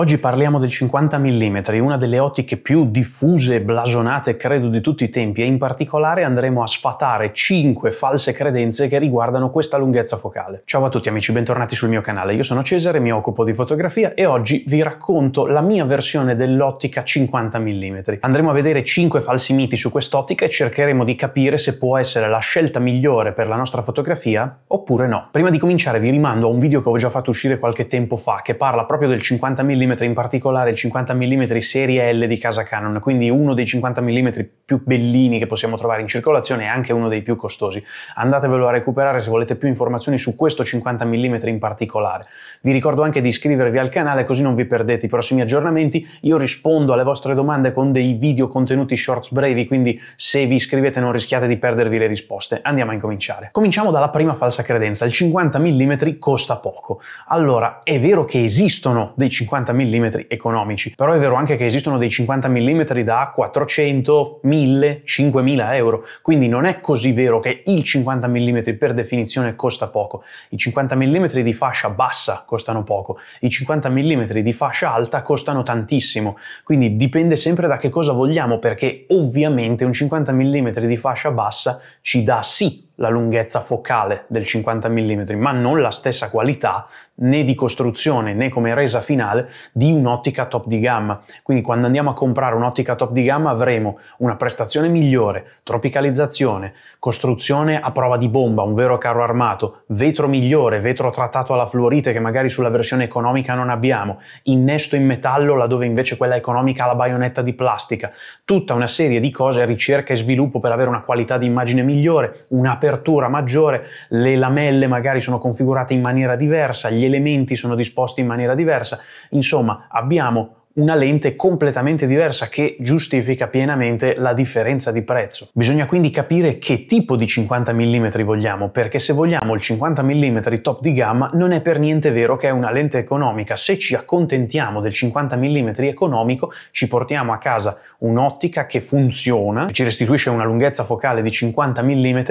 Oggi parliamo del 50 mm, una delle ottiche più diffuse e blasonate credo di tutti i tempi e in particolare andremo a sfatare 5 false credenze che riguardano questa lunghezza focale. Ciao a tutti amici, bentornati sul mio canale. Io sono Cesare, mi occupo di fotografia e oggi vi racconto la mia versione dell'ottica 50 mm. Andremo a vedere 5 falsi miti su quest'ottica e cercheremo di capire se può essere la scelta migliore per la nostra fotografia oppure no. Prima di cominciare vi rimando a un video che ho già fatto uscire qualche tempo fa che parla proprio del 50 mm mm, in particolare il 50 mm serie L di casa Canon, quindi uno dei 50 mm più bellini che possiamo trovare in circolazione e anche uno dei più costosi. Andatevelo a recuperare se volete più informazioni su questo 50 mm in particolare. Vi ricordo anche di iscrivervi al canale così non vi perdete i prossimi aggiornamenti, io rispondo alle vostre domande con dei video contenuti shorts brevi, quindi se vi iscrivete non rischiate di perdervi le risposte. Andiamo a incominciare. Cominciamo dalla prima falsa credenza, il 50 mm costa poco. Allora, è vero che esistono dei 50 50 mm economici, però è vero anche che esistono dei 50 mm da 400, 1000, 5000 euro, quindi non è così vero che il 50 mm per definizione costa poco, i 50 mm di fascia bassa costano poco, i 50 mm di fascia alta costano tantissimo, quindi dipende sempre da che cosa vogliamo perché ovviamente un 50 mm di fascia bassa ci dà sì la lunghezza focale del 50 mm, ma non la stessa qualità né di costruzione né come resa finale di un'ottica top di gamma. Quindi quando andiamo a comprare un'ottica top di gamma avremo una prestazione migliore, tropicalizzazione, costruzione a prova di bomba, un vero carro armato, vetro migliore, vetro trattato alla fluorite che magari sulla versione economica non abbiamo, innesto in metallo laddove invece quella economica ha la baionetta di plastica, tutta una serie di cose, ricerca e sviluppo per avere una qualità di immagine migliore, una un'apertura maggiore, le lamelle magari sono configurate in maniera diversa, gli elementi sono disposti in maniera diversa, insomma abbiamo una lente completamente diversa che giustifica pienamente la differenza di prezzo. Bisogna quindi capire che tipo di 50 mm vogliamo, perché se vogliamo il 50 mm top di gamma non è per niente vero che è una lente economica. Se ci accontentiamo del 50 mm economico, ci portiamo a casa un'ottica che funziona, che ci restituisce una lunghezza focale di 50 mm,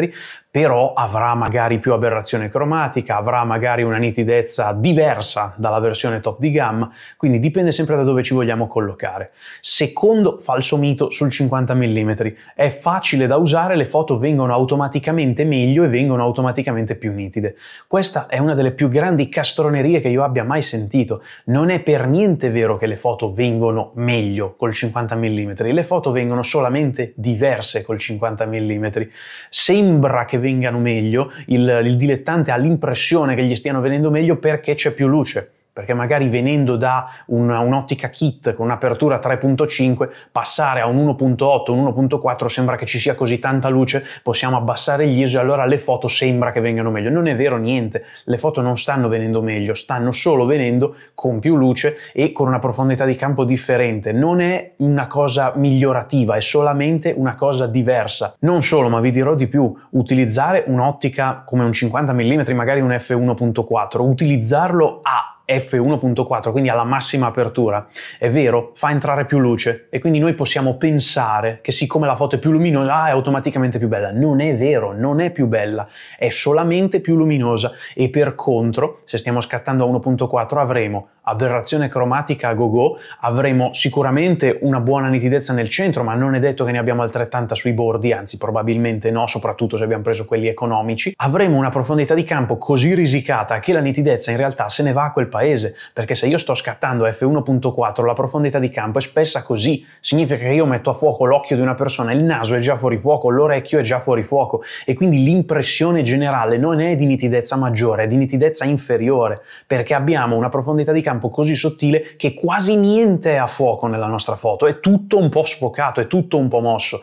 però avrà magari più aberrazione cromatica, avrà magari una nitidezza diversa dalla versione top di gamma, quindi dipende sempre da dove ci vogliamo collocare. Secondo falso mito sul 50 mm, è facile da usare, le foto vengono automaticamente meglio e vengono automaticamente più nitide. Questa è una delle più grandi castronerie che io abbia mai sentito. Non è per niente vero che le foto vengono meglio col 50 mm, le foto vengono solamente diverse col 50 mm. Sembra che vengano meglio, il, il dilettante ha l'impressione che gli stiano venendo meglio perché c'è più luce perché magari venendo da una, un'ottica kit con un'apertura 3.5 passare a un 1.8, un 1.4 sembra che ci sia così tanta luce, possiamo abbassare gli ISO e allora le foto sembra che vengano meglio. Non è vero niente, le foto non stanno venendo meglio, stanno solo venendo con più luce e con una profondità di campo differente. Non è una cosa migliorativa, è solamente una cosa diversa. Non solo, ma vi dirò di più, utilizzare un'ottica come un 50 mm, magari un f1.4, utilizzarlo a f1.4, quindi alla massima apertura, è vero, fa entrare più luce e quindi noi possiamo pensare che siccome la foto è più luminosa ah, è automaticamente più bella. Non è vero, non è più bella, è solamente più luminosa e per contro, se stiamo scattando a 1.4 avremo aberrazione cromatica a go-go, avremo sicuramente una buona nitidezza nel centro, ma non è detto che ne abbiamo altrettanta sui bordi, anzi probabilmente no, soprattutto se abbiamo preso quelli economici. Avremo una profondità di campo così risicata che la nitidezza in realtà se ne va a quel paese paese, perché se io sto scattando f1.4 la profondità di campo è spessa così, significa che io metto a fuoco l'occhio di una persona, il naso è già fuori fuoco, l'orecchio è già fuori fuoco e quindi l'impressione generale non è di nitidezza maggiore, è di nitidezza inferiore, perché abbiamo una profondità di campo così sottile che quasi niente è a fuoco nella nostra foto, è tutto un po' sfocato, è tutto un po' mosso.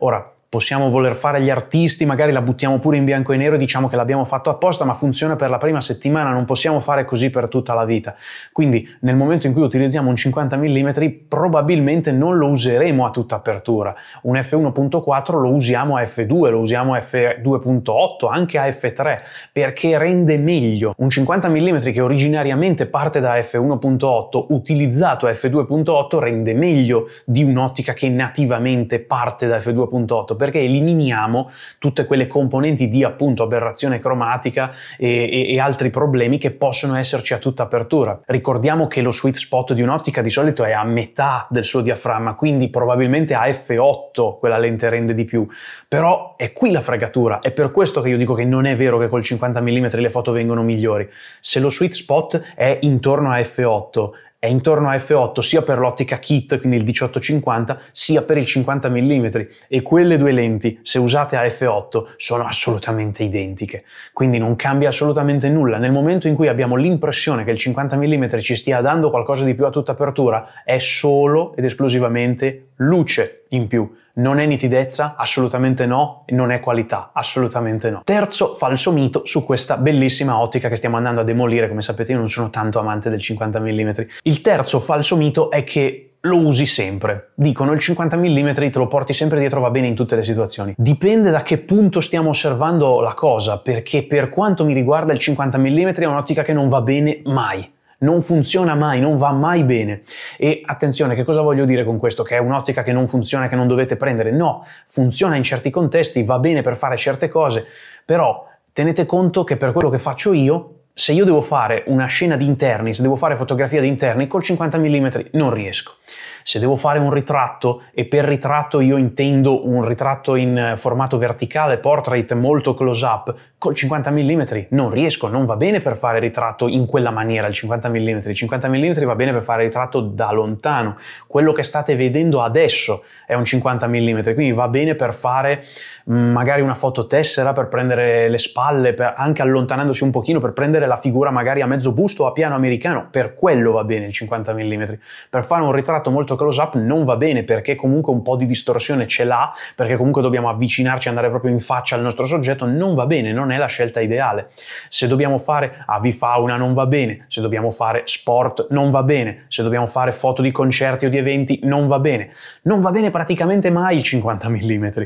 Ora, possiamo voler fare gli artisti, magari la buttiamo pure in bianco e nero e diciamo che l'abbiamo fatto apposta, ma funziona per la prima settimana, non possiamo fare così per tutta la vita. Quindi nel momento in cui utilizziamo un 50 mm probabilmente non lo useremo a tutta apertura. Un f1.4 lo usiamo a f2, lo usiamo a f2.8, anche a f3, perché rende meglio. Un 50 mm che originariamente parte da f1.8 utilizzato a f2.8 rende meglio di un'ottica che nativamente parte da f2.8 perché eliminiamo tutte quelle componenti di appunto aberrazione cromatica e, e, e altri problemi che possono esserci a tutta apertura. Ricordiamo che lo sweet spot di un'ottica di solito è a metà del suo diaframma, quindi probabilmente a f8 quella lente rende di più, però è qui la fregatura, è per questo che io dico che non è vero che col 50 mm le foto vengono migliori. Se lo sweet spot è intorno a f8 è intorno a F8 sia per l'ottica kit, quindi il 1850, sia per il 50 mm e quelle due lenti, se usate a F8, sono assolutamente identiche. Quindi non cambia assolutamente nulla. Nel momento in cui abbiamo l'impressione che il 50 mm ci stia dando qualcosa di più a tutta apertura, è solo ed esclusivamente luce in più non è nitidezza? Assolutamente no. Non è qualità? Assolutamente no. Terzo falso mito su questa bellissima ottica che stiamo andando a demolire. Come sapete io non sono tanto amante del 50 mm. Il terzo falso mito è che lo usi sempre. Dicono il 50 mm te lo porti sempre dietro, va bene in tutte le situazioni. Dipende da che punto stiamo osservando la cosa, perché per quanto mi riguarda il 50 mm è un'ottica che non va bene mai non funziona mai, non va mai bene. E attenzione, che cosa voglio dire con questo? Che è un'ottica che non funziona, che non dovete prendere? No, funziona in certi contesti, va bene per fare certe cose, però tenete conto che per quello che faccio io, se io devo fare una scena di interni, se devo fare fotografia di interni col 50 mm non riesco. Se devo fare un ritratto e per ritratto io intendo un ritratto in formato verticale, portrait molto close up, col 50 mm non riesco, non va bene per fare ritratto in quella maniera il 50 mm, il 50 mm va bene per fare ritratto da lontano, quello che state vedendo adesso è un 50 mm, quindi va bene per fare mm, magari una foto tessera per prendere le spalle, per, anche allontanandosi un pochino, per prendere la figura magari a mezzo busto o a piano americano, per quello va bene il 50 mm, per fare un ritratto molto close up non va bene perché comunque un po' di distorsione ce l'ha, perché comunque dobbiamo avvicinarci, andare proprio in faccia al nostro soggetto, non va bene, non non è la scelta ideale. Se dobbiamo fare avifauna non va bene, se dobbiamo fare sport non va bene, se dobbiamo fare foto di concerti o di eventi non va bene. Non va bene praticamente mai il 50 mm.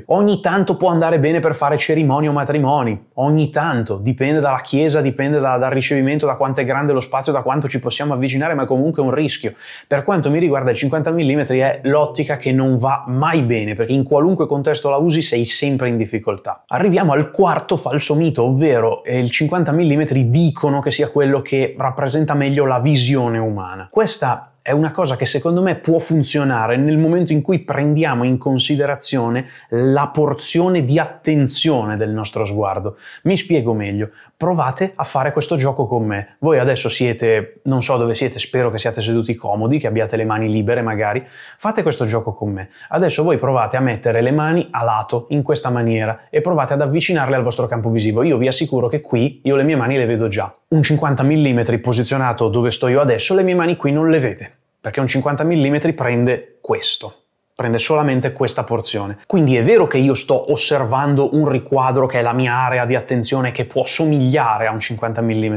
Ogni tanto può andare bene per fare cerimonie o matrimoni, ogni tanto, dipende dalla chiesa, dipende da, dal ricevimento, da quanto è grande lo spazio, da quanto ci possiamo avvicinare, ma è comunque un rischio. Per quanto mi riguarda il 50 mm è l'ottica che non va mai bene, perché in qualunque contesto la usi sei sempre in difficoltà. Arriviamo al quarto falso mito infinito, ovvero il 50 mm dicono che sia quello che rappresenta meglio la visione umana. Questa è una cosa che secondo me può funzionare nel momento in cui prendiamo in considerazione la porzione di attenzione del nostro sguardo. Mi spiego meglio, provate a fare questo gioco con me. Voi adesso siete, non so dove siete, spero che siate seduti comodi, che abbiate le mani libere magari, fate questo gioco con me. Adesso voi provate a mettere le mani a lato in questa maniera e provate ad avvicinarle al vostro campo visivo. Io vi assicuro che qui io le mie mani le vedo già. Un 50 mm posizionato dove sto io adesso, le mie mani qui non le vede perché un 50 mm prende questo prende solamente questa porzione. Quindi è vero che io sto osservando un riquadro che è la mia area di attenzione che può somigliare a un 50 mm,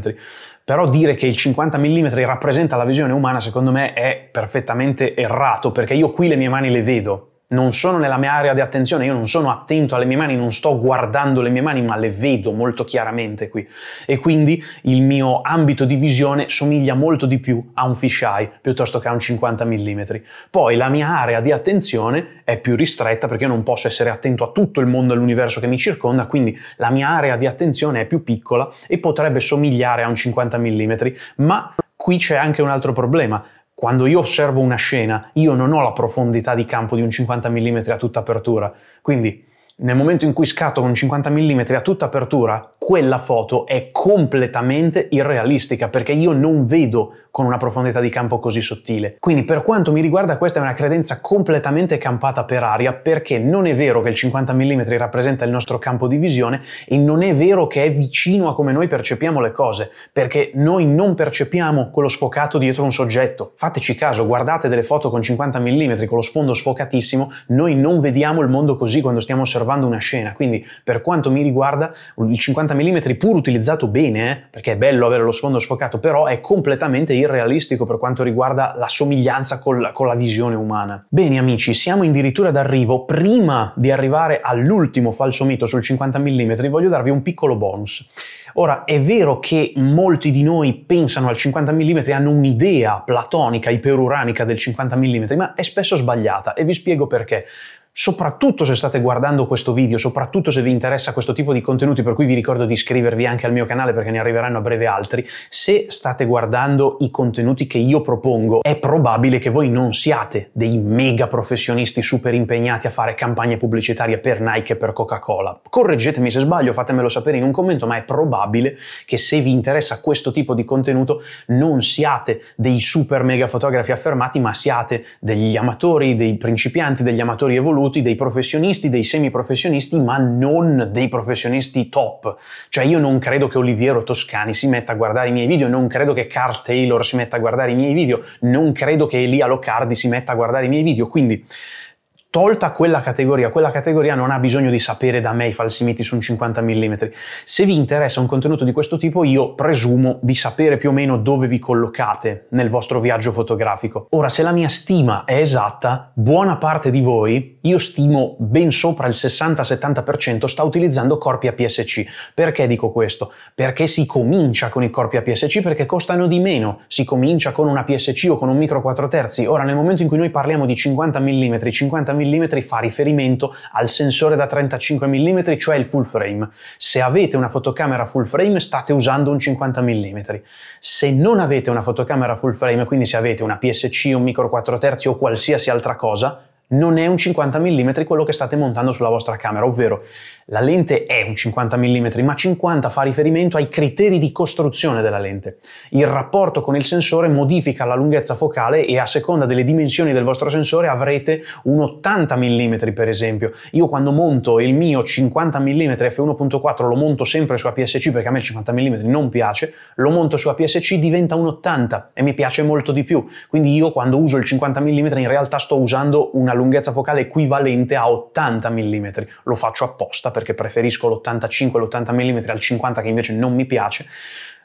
però dire che il 50 mm rappresenta la visione umana secondo me è perfettamente errato, perché io qui le mie mani le vedo, non sono nella mia area di attenzione, io non sono attento alle mie mani, non sto guardando le mie mani, ma le vedo molto chiaramente qui. E quindi il mio ambito di visione somiglia molto di più a un fisheye piuttosto che a un 50 mm. Poi la mia area di attenzione è più ristretta perché io non posso essere attento a tutto il mondo e l'universo che mi circonda, quindi la mia area di attenzione è più piccola e potrebbe somigliare a un 50 mm, ma qui c'è anche un altro problema quando io osservo una scena, io non ho la profondità di campo di un 50 mm a tutta apertura. Quindi, nel momento in cui scatto con un 50 mm a tutta apertura, quella foto è completamente irrealistica perché io non vedo con una profondità di campo così sottile. Quindi per quanto mi riguarda questa è una credenza completamente campata per aria perché non è vero che il 50 mm rappresenta il nostro campo di visione e non è vero che è vicino a come noi percepiamo le cose, perché noi non percepiamo quello sfocato dietro un soggetto. Fateci caso, guardate delle foto con 50 mm con lo sfondo sfocatissimo, noi non vediamo il mondo così quando stiamo osservando una scena, quindi per quanto mi riguarda il 50 mm pur utilizzato bene, eh, perché è bello avere lo sfondo sfocato, però è completamente irrilevante irrealistico per quanto riguarda la somiglianza col, con la visione umana. Bene amici, siamo addirittura d'arrivo. Prima di arrivare all'ultimo falso mito sul 50 mm, voglio darvi un piccolo bonus. Ora, è vero che molti di noi pensano al 50 mm e hanno un'idea platonica, iperuranica del 50 mm, ma è spesso sbagliata e vi spiego perché soprattutto se state guardando questo video, soprattutto se vi interessa questo tipo di contenuti, per cui vi ricordo di iscrivervi anche al mio canale perché ne arriveranno a breve altri, se state guardando i contenuti che io propongo, è probabile che voi non siate dei mega professionisti super impegnati a fare campagne pubblicitarie per Nike e per Coca-Cola. Correggetemi se sbaglio, fatemelo sapere in un commento, ma è probabile che se vi interessa questo tipo di contenuto non siate dei super mega fotografi affermati, ma siate degli amatori, dei principianti, degli amatori evoluti, voluti dei professionisti, dei semiprofessionisti, ma non dei professionisti top. Cioè io non credo che Oliviero Toscani si metta a guardare i miei video, non credo che Carl Taylor si metta a guardare i miei video, non credo che Elia Locardi si metta a guardare i miei video, quindi tolta quella categoria, quella categoria non ha bisogno di sapere da me i falsi miti su un 50 mm. Se vi interessa un contenuto di questo tipo, io presumo di sapere più o meno dove vi collocate nel vostro viaggio fotografico. Ora, se la mia stima è esatta, buona parte di voi, io stimo ben sopra il 60-70%, sta utilizzando corpi APS-C. Perché dico questo? Perché si comincia con i corpi APS-C perché costano di meno. Si comincia con una APS-C o con un micro 4 terzi. Ora, nel momento in cui noi parliamo di 50 mm, 50 mm mm fa riferimento al sensore da 35 mm, cioè il full frame. Se avete una fotocamera full frame state usando un 50 mm. Se non avete una fotocamera full frame, quindi se avete una PSC, un micro 4 terzi o qualsiasi altra cosa, non è un 50 mm quello che state montando sulla vostra camera, ovvero la lente è un 50 mm, ma 50 fa riferimento ai criteri di costruzione della lente. Il rapporto con il sensore modifica la lunghezza focale e a seconda delle dimensioni del vostro sensore avrete un 80 mm per esempio. Io quando monto il mio 50 mm f1.4 lo monto sempre su APS-C perché a me il 50 mm non piace, lo monto su APS-C diventa un 80 e mi piace molto di più. Quindi io quando uso il 50 mm in realtà sto usando una lunghezza focale equivalente a 80 mm, lo faccio apposta perché preferisco l'85 e l'80 mm al 50 che invece non mi piace,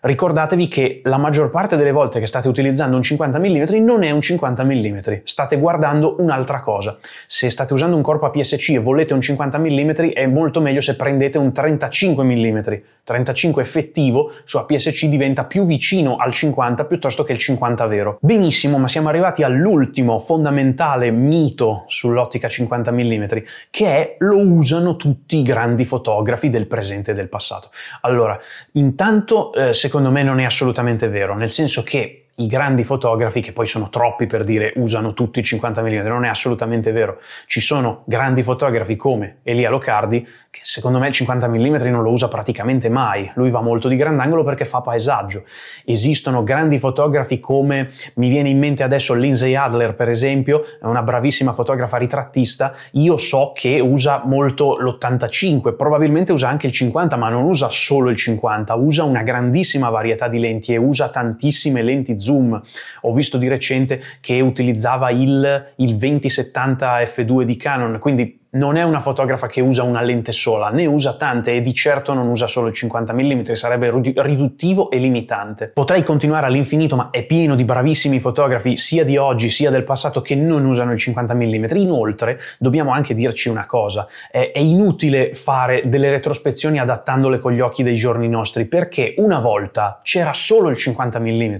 ricordatevi che la maggior parte delle volte che state utilizzando un 50 mm non è un 50 mm, state guardando un'altra cosa. Se state usando un corpo APS-C e volete un 50 mm è molto meglio se prendete un 35 mm. 35 effettivo su APS-C diventa più vicino al 50 piuttosto che il 50 vero. Benissimo, ma siamo arrivati all'ultimo fondamentale mito sull'ottica 50 mm, che è lo usano tutti i grandi fotografi del presente e del passato. Allora, intanto eh, se secondo me non è assolutamente vero, nel senso che i grandi fotografi, che poi sono troppi per dire usano tutti i 50 mm, non è assolutamente vero. Ci sono grandi fotografi come Elia Locardi, che secondo me il 50 mm non lo usa praticamente mai, lui va molto di grandangolo perché fa paesaggio. Esistono grandi fotografi come, mi viene in mente adesso Lindsay Adler per esempio, è una bravissima fotografa ritrattista, io so che usa molto l'85, probabilmente usa anche il 50, ma non usa solo il 50, usa una grandissima varietà di lenti e usa tantissime lenti zoom zoom. Ho visto di recente che utilizzava il, il 2070 f2 di Canon, quindi non è una fotografa che usa una lente sola, ne usa tante e di certo non usa solo il 50 mm, sarebbe riduttivo e limitante. Potrei continuare all'infinito, ma è pieno di bravissimi fotografi sia di oggi sia del passato che non usano il 50 mm. Inoltre, dobbiamo anche dirci una cosa, è, è inutile fare delle retrospezioni adattandole con gli occhi dei giorni nostri, perché una volta c'era solo il 50 mm,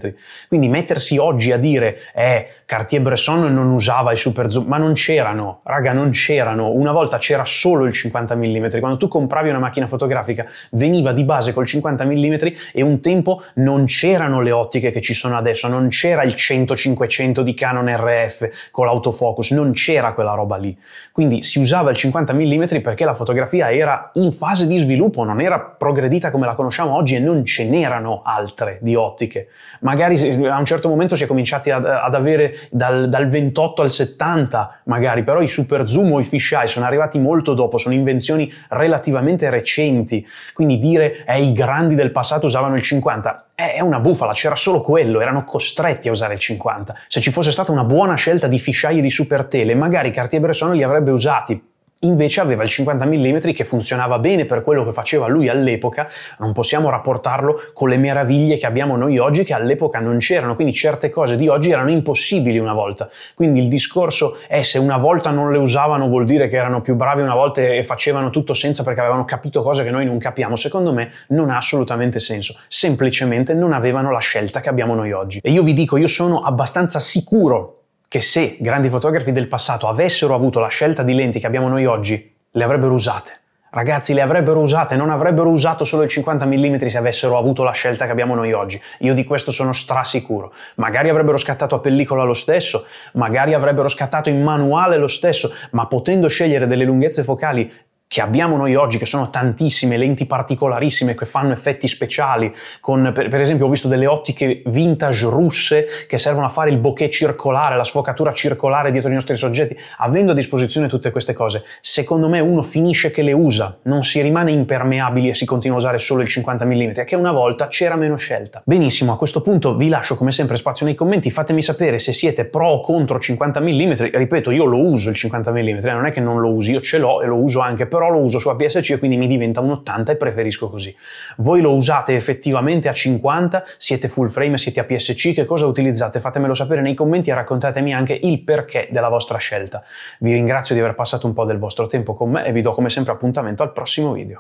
quindi mettersi oggi a dire eh, Cartier-Bresson non usava il super zoom, ma non c'erano, raga, non c'erano una volta c'era solo il 50 mm, quando tu compravi una macchina fotografica veniva di base col 50 mm e un tempo non c'erano le ottiche che ci sono adesso, non c'era il 100-500 di Canon RF con l'autofocus, non c'era quella roba lì. Quindi si usava il 50 mm perché la fotografia era in fase di sviluppo, non era progredita come la conosciamo oggi e non ce n'erano altre di ottiche. Magari a un certo momento si è cominciati ad, ad avere dal, dal 28 al 70, magari, però i super zoom o i fisheye sono arrivati molto dopo, sono invenzioni relativamente recenti, quindi dire eh, i grandi del passato usavano il 50 è una bufala, c'era solo quello, erano costretti a usare il 50. Se ci fosse stata una buona scelta di fisciaie di supertele, magari Cartier-Bresson li avrebbe usati, invece aveva il 50 mm che funzionava bene per quello che faceva lui all'epoca, non possiamo rapportarlo con le meraviglie che abbiamo noi oggi che all'epoca non c'erano, quindi certe cose di oggi erano impossibili una volta. Quindi il discorso è se una volta non le usavano vuol dire che erano più bravi una volta e facevano tutto senza perché avevano capito cose che noi non capiamo, secondo me non ha assolutamente senso, semplicemente non avevano la scelta che abbiamo noi oggi. E io vi dico, io sono abbastanza sicuro che se grandi fotografi del passato avessero avuto la scelta di lenti che abbiamo noi oggi, le avrebbero usate. Ragazzi, le avrebbero usate, non avrebbero usato solo il 50 mm se avessero avuto la scelta che abbiamo noi oggi. Io di questo sono strasicuro. Magari avrebbero scattato a pellicola lo stesso, magari avrebbero scattato in manuale lo stesso, ma potendo scegliere delle lunghezze focali che abbiamo noi oggi, che sono tantissime, lenti particolarissime che fanno effetti speciali, con, per, per, esempio ho visto delle ottiche vintage russe che servono a fare il bokeh circolare, la sfocatura circolare dietro i nostri soggetti, avendo a disposizione tutte queste cose, secondo me uno finisce che le usa, non si rimane impermeabili e si continua a usare solo il 50 mm, che una volta c'era meno scelta. Benissimo, a questo punto vi lascio come sempre spazio nei commenti, fatemi sapere se siete pro o contro 50 mm, ripeto io lo uso il 50 mm, non è che non lo usi, io ce l'ho e lo uso anche per però lo uso su APS-C e quindi mi diventa un 80 e preferisco così. Voi lo usate effettivamente a 50? Siete full frame, siete APS-C? Che cosa utilizzate? Fatemelo sapere nei commenti e raccontatemi anche il perché della vostra scelta. Vi ringrazio di aver passato un po' del vostro tempo con me e vi do come sempre appuntamento al prossimo video.